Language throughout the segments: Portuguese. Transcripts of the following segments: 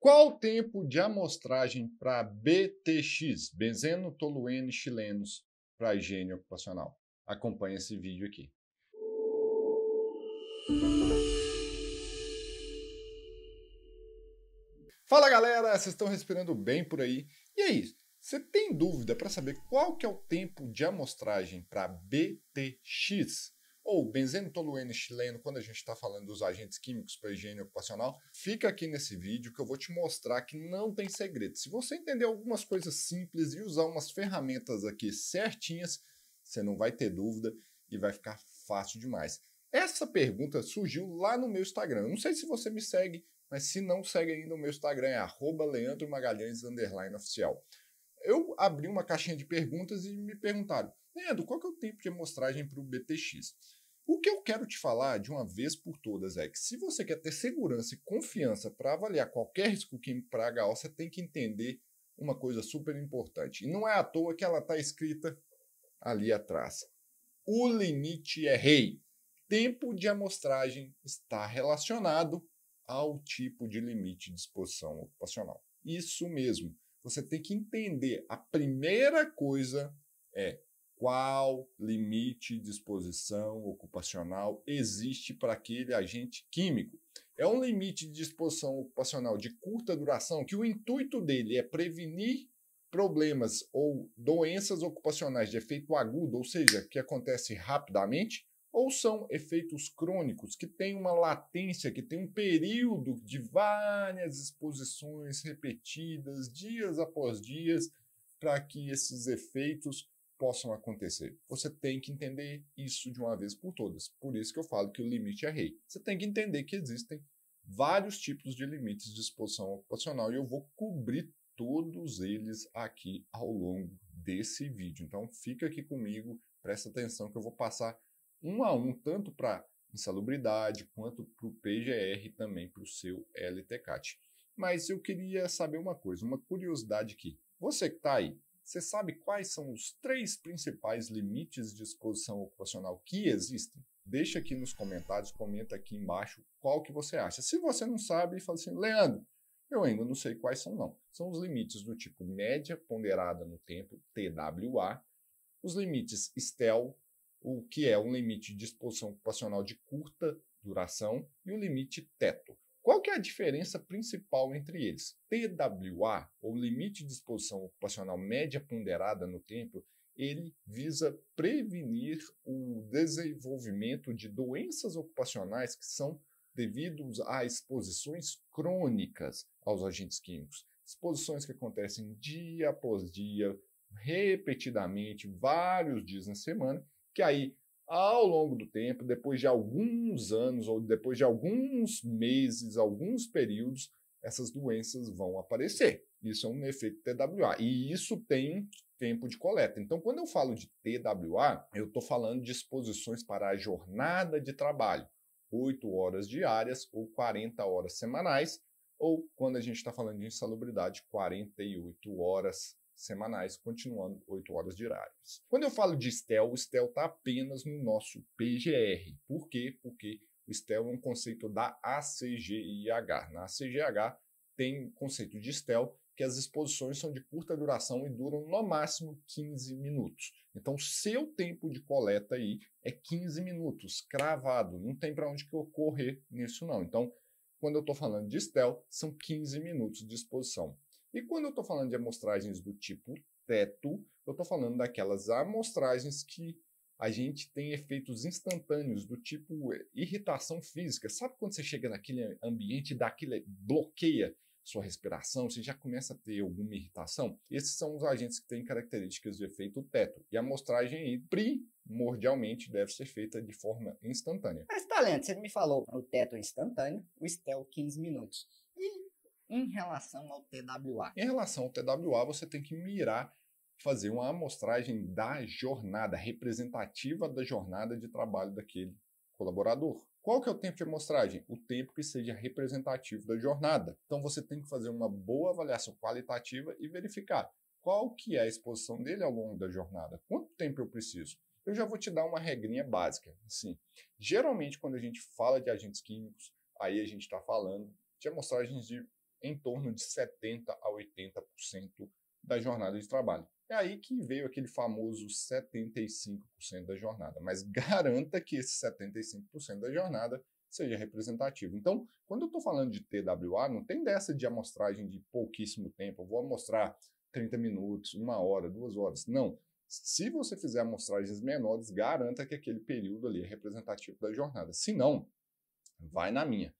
Qual o tempo de amostragem para BTX, benzeno toluene chilenos, para higiene ocupacional? Acompanhe esse vídeo aqui. Fala galera, vocês estão respirando bem por aí? E aí, você tem dúvida para saber qual que é o tempo de amostragem para BTX, ou benzentolueno chileno, quando a gente está falando dos agentes químicos para higiene ocupacional, fica aqui nesse vídeo que eu vou te mostrar que não tem segredo. Se você entender algumas coisas simples e usar umas ferramentas aqui certinhas, você não vai ter dúvida e vai ficar fácil demais. Essa pergunta surgiu lá no meu Instagram. Eu não sei se você me segue, mas se não segue ainda o meu Instagram é @leandro_magalhães_oficial. Eu abri uma caixinha de perguntas e me perguntaram: "Leandro, qual que é o tempo de amostragem para o BTX?" O que eu quero te falar de uma vez por todas é que se você quer ter segurança e confiança para avaliar qualquer risco que para HO, você tem que entender uma coisa super importante. E não é à toa que ela está escrita ali atrás. O limite é rei. Tempo de amostragem está relacionado ao tipo de limite de exposição ocupacional. Isso mesmo. Você tem que entender. A primeira coisa é qual limite de exposição ocupacional existe para aquele agente químico. É um limite de exposição ocupacional de curta duração que o intuito dele é prevenir problemas ou doenças ocupacionais de efeito agudo, ou seja, que acontece rapidamente, ou são efeitos crônicos que têm uma latência, que tem um período de várias exposições repetidas, dias após dias, para que esses efeitos possam acontecer. Você tem que entender isso de uma vez por todas. Por isso que eu falo que o limite é rei. Você tem que entender que existem vários tipos de limites de exposição ocupacional e eu vou cobrir todos eles aqui ao longo desse vídeo. Então fica aqui comigo, presta atenção que eu vou passar um a um, tanto para insalubridade quanto para o PGR e também para o seu LTCAT. Mas eu queria saber uma coisa, uma curiosidade aqui. Você que está aí, você sabe quais são os três principais limites de exposição ocupacional que existem? Deixa aqui nos comentários, comenta aqui embaixo qual que você acha. Se você não sabe, fala assim, Leandro, eu ainda não sei quais são não. São os limites do tipo média ponderada no tempo, TWA, os limites STEL, o que é um limite de exposição ocupacional de curta duração, e o limite teto. Qual que é a diferença principal entre eles? TWA ou limite de exposição ocupacional média ponderada no tempo, ele visa prevenir o desenvolvimento de doenças ocupacionais que são devidos a exposições crônicas aos agentes químicos. Exposições que acontecem dia após dia, repetidamente, vários dias na semana, que aí ao longo do tempo, depois de alguns anos ou depois de alguns meses, alguns períodos, essas doenças vão aparecer. Isso é um efeito TWA. E isso tem tempo de coleta. Então, quando eu falo de TWA, eu estou falando de exposições para a jornada de trabalho, 8 horas diárias ou 40 horas semanais, ou quando a gente está falando de insalubridade, 48 horas semanais, continuando 8 horas diárias. Quando eu falo de STEL, o STEL está apenas no nosso PGR. Por quê? Porque o STEL é um conceito da ACGIH. Na ACGIH tem o conceito de STEL, que as exposições são de curta duração e duram no máximo 15 minutos. Então, seu tempo de coleta aí é 15 minutos, cravado. Não tem para onde que eu correr nisso, não. Então, quando eu estou falando de STEL, são 15 minutos de exposição. E quando eu estou falando de amostragens do tipo teto, eu estou falando daquelas amostragens que a gente tem efeitos instantâneos do tipo eh, irritação física. Sabe quando você chega naquele ambiente e dá aquele, bloqueia sua respiração, você já começa a ter alguma irritação? Esses são os agentes que têm características de efeito teto. E a amostragem aí, primordialmente, deve ser feita de forma instantânea. Mas, Talento, você me falou o teto é instantâneo, o Stel 15 minutos em relação ao TWA? Em relação ao TWA, você tem que mirar fazer uma amostragem da jornada representativa da jornada de trabalho daquele colaborador. Qual que é o tempo de amostragem? O tempo que seja representativo da jornada. Então você tem que fazer uma boa avaliação qualitativa e verificar qual que é a exposição dele ao longo da jornada. Quanto tempo eu preciso? Eu já vou te dar uma regrinha básica. Assim, geralmente quando a gente fala de agentes químicos, aí a gente está falando de amostragens de em torno de 70% a 80% da jornada de trabalho. É aí que veio aquele famoso 75% da jornada, mas garanta que esse 75% da jornada seja representativo. Então, quando eu estou falando de TWA, não tem dessa de amostragem de pouquíssimo tempo, eu vou amostrar 30 minutos, uma hora, duas horas. Não. Se você fizer amostragens menores, garanta que aquele período ali é representativo da jornada. Se não, vai na minha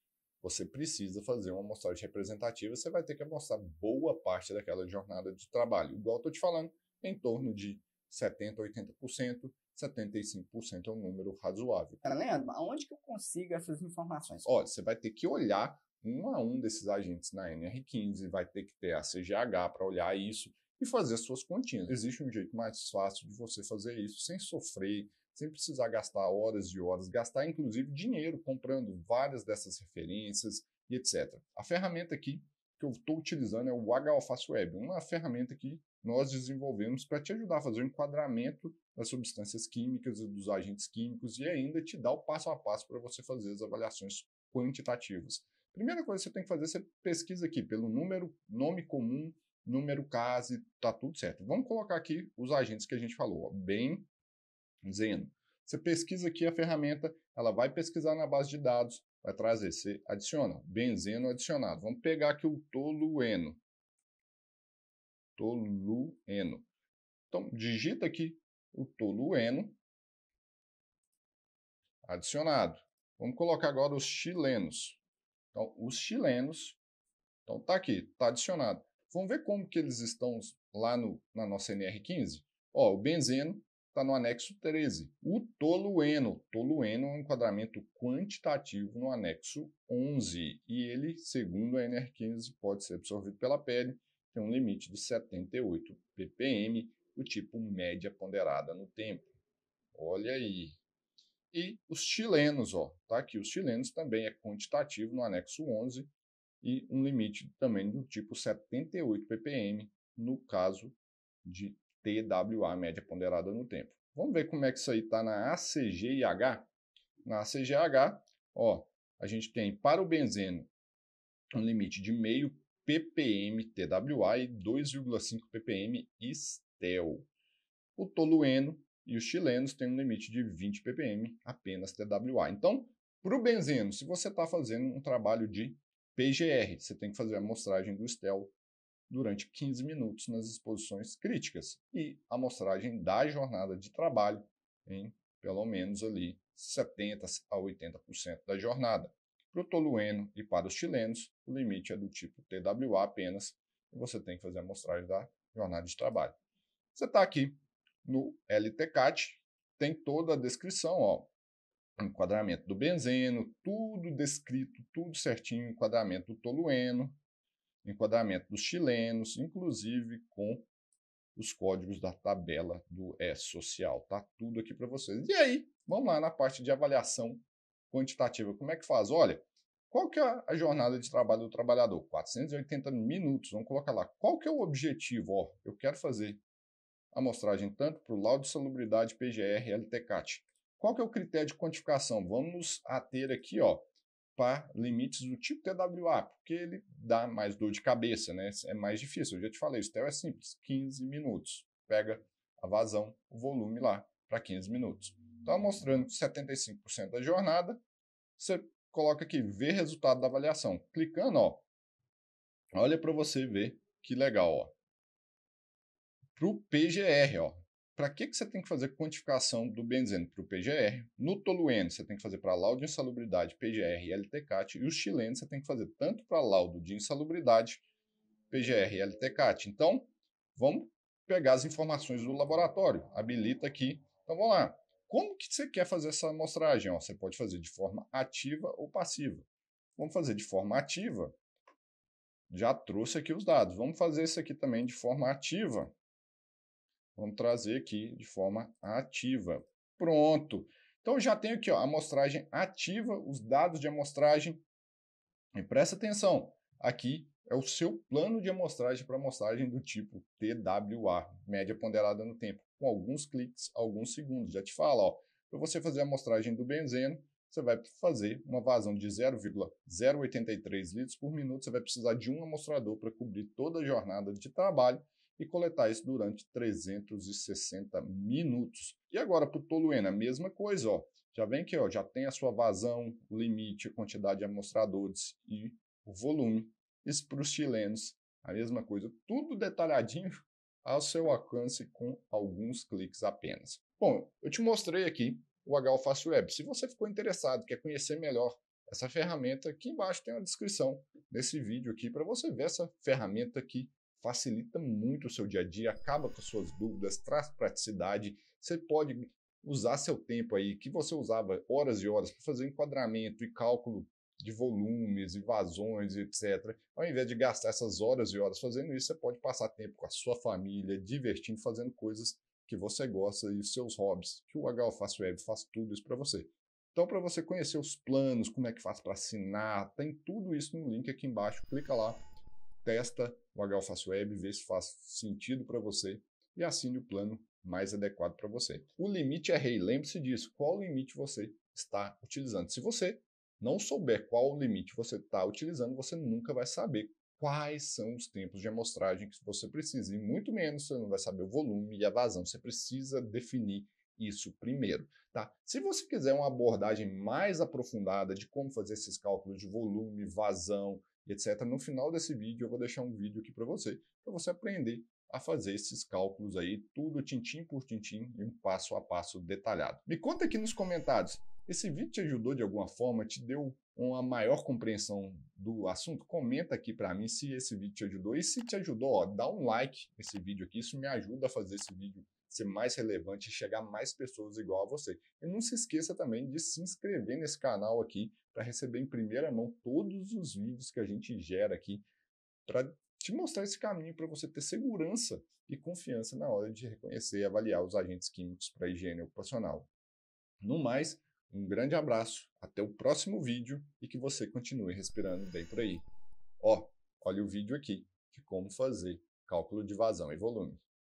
você precisa fazer uma amostragem representativa, você vai ter que mostrar boa parte daquela jornada de trabalho. Igual estou te falando, em torno de 70%, 80%, 75% é um número razoável. Cara, Leandro, aonde que eu consigo essas informações? Olha, você vai ter que olhar um a um desses agentes na NR15, vai ter que ter a CGH para olhar isso e fazer as suas continhas. Existe um jeito mais fácil de você fazer isso sem sofrer sem precisar gastar horas e horas, gastar inclusive dinheiro comprando várias dessas referências e etc. A ferramenta aqui que eu estou utilizando é o HOFACE Web, uma ferramenta que nós desenvolvemos para te ajudar a fazer o enquadramento das substâncias químicas e dos agentes químicos e ainda te dar o passo a passo para você fazer as avaliações quantitativas. Primeira coisa que você tem que fazer, você pesquisa aqui pelo número, nome comum, número CASE, tá tudo certo. Vamos colocar aqui os agentes que a gente falou, ó, bem dizendo, você pesquisa aqui a ferramenta, ela vai pesquisar na base de dados, vai trazer, você adiciona, benzeno adicionado. Vamos pegar aqui o tolueno. Tolueno. Então, digita aqui o tolueno adicionado. Vamos colocar agora os chilenos. Então, os chilenos, então tá aqui, tá adicionado. Vamos ver como que eles estão lá no, na nossa NR15? Ó, o benzeno está no anexo 13. O tolueno. Tolueno é um enquadramento quantitativo no anexo 11 e ele, segundo a NR15, pode ser absorvido pela pele, tem um limite de 78 ppm, o tipo média ponderada no tempo. Olha aí. E os chilenos, ó, tá aqui os chilenos também é quantitativo no anexo 11 e um limite também do tipo 78 ppm no caso de TWA, média ponderada no tempo. Vamos ver como é que isso aí está na ACGH. Na ACGH, ó, a gente tem para o benzeno um limite de meio ppm TWA e 2,5 ppm estel. O tolueno e os chilenos têm um limite de 20 ppm apenas TWA. Então, para o benzeno, se você está fazendo um trabalho de PGR, você tem que fazer a amostragem do estel durante 15 minutos nas exposições críticas e a amostragem da jornada de trabalho em pelo menos ali 70 a 80% da jornada. Para o tolueno e para os chilenos, o limite é do tipo TWA apenas, e você tem que fazer a amostragem da jornada de trabalho. Você está aqui no LTCAT, tem toda a descrição, ó, enquadramento do benzeno, tudo descrito, tudo certinho, enquadramento do tolueno, enquadramento dos chilenos, inclusive com os códigos da tabela do E-Social. Tá tudo aqui para vocês. E aí, vamos lá na parte de avaliação quantitativa. Como é que faz? Olha, qual que é a jornada de trabalho do trabalhador? 480 minutos, vamos colocar lá. Qual que é o objetivo? Ó, eu quero fazer a amostragem tanto para o laudo de salubridade, PGR, LTCAT. Qual que é o critério de quantificação? Vamos nos ater aqui, ó, para limites do tipo TWA, porque ele dá mais dor de cabeça, né? É mais difícil. Eu já te falei, o isso é simples, 15 minutos. Pega a vazão, o volume lá para 15 minutos. Então, mostrando 75% da jornada, você coloca aqui ver resultado da avaliação. Clicando, ó. Olha para você ver que legal, ó. o PGR, ó para que, que você tem que fazer quantificação do benzeno para o PGR? No tolueno, você tem que fazer para laudo de insalubridade, PGR e LTCAT, e os chilenos você tem que fazer tanto para laudo de insalubridade, PGR e LTCAT. Então, vamos pegar as informações do laboratório, habilita aqui. Então, vamos lá. Como que você quer fazer essa amostragem? Ó, você pode fazer de forma ativa ou passiva. Vamos fazer de forma ativa. Já trouxe aqui os dados. Vamos fazer isso aqui também de forma ativa. Vamos trazer aqui de forma ativa. Pronto. Então já tenho aqui ó, a amostragem ativa, os dados de amostragem. E presta atenção, aqui é o seu plano de amostragem para amostragem do tipo TWA, média ponderada no tempo, com alguns cliques, alguns segundos. Já te falo, para você fazer a amostragem do benzeno, você vai fazer uma vazão de 0,083 litros por minuto, você vai precisar de um amostrador para cobrir toda a jornada de trabalho e coletar isso durante 360 minutos. E agora para o toluena, mesma coisa, ó. Já vem aqui, ó, já tem a sua vazão, limite, quantidade de amostradores e o volume. Isso para os chilenos, a mesma coisa, tudo detalhadinho ao seu alcance com alguns cliques apenas. Bom, eu te mostrei aqui o HOFast Web. Se você ficou interessado, quer conhecer melhor essa ferramenta, aqui embaixo tem uma descrição desse vídeo aqui para você ver essa ferramenta aqui facilita muito o seu dia a dia, acaba com suas dúvidas, traz praticidade. Você pode usar seu tempo aí, que você usava horas e horas para fazer enquadramento e cálculo de volumes e vazões, etc. Ao invés de gastar essas horas e horas fazendo isso, você pode passar tempo com a sua família, divertindo, fazendo coisas que você gosta e seus hobbies, que o HO Web faz tudo isso para você. Então, para você conhecer os planos, como é que faz para assinar, tem tudo isso no link aqui embaixo. Clica lá, testa, o HOFácil Web, vê se faz sentido para você e assine o plano mais adequado para você. O limite é rei, lembre-se disso. Qual limite você está utilizando? Se você não souber qual limite você está utilizando, você nunca vai saber quais são os tempos de amostragem que você precisa, e muito menos você não vai saber o volume e a vazão. Você precisa definir isso primeiro. Tá? Se você quiser uma abordagem mais aprofundada de como fazer esses cálculos de volume, vazão, etc. No final desse vídeo eu vou deixar um vídeo aqui para você, para você aprender a fazer esses cálculos aí, tudo tintim por tintim e um passo a passo detalhado. Me conta aqui nos comentários, esse vídeo te ajudou de alguma forma, te deu uma maior compreensão do assunto? Comenta aqui para mim se esse vídeo te ajudou e se te ajudou, ó, dá um like nesse vídeo aqui, isso me ajuda a fazer esse vídeo ser mais relevante e chegar mais pessoas igual a você. E não se esqueça também de se inscrever nesse canal aqui para receber em primeira mão todos os vídeos que a gente gera aqui para te mostrar esse caminho para você ter segurança e confiança na hora de reconhecer e avaliar os agentes químicos para higiene ocupacional. No mais, um grande abraço, até o próximo vídeo e que você continue respirando bem por aí. Ó, olha o vídeo aqui de como fazer cálculo de vazão e volume.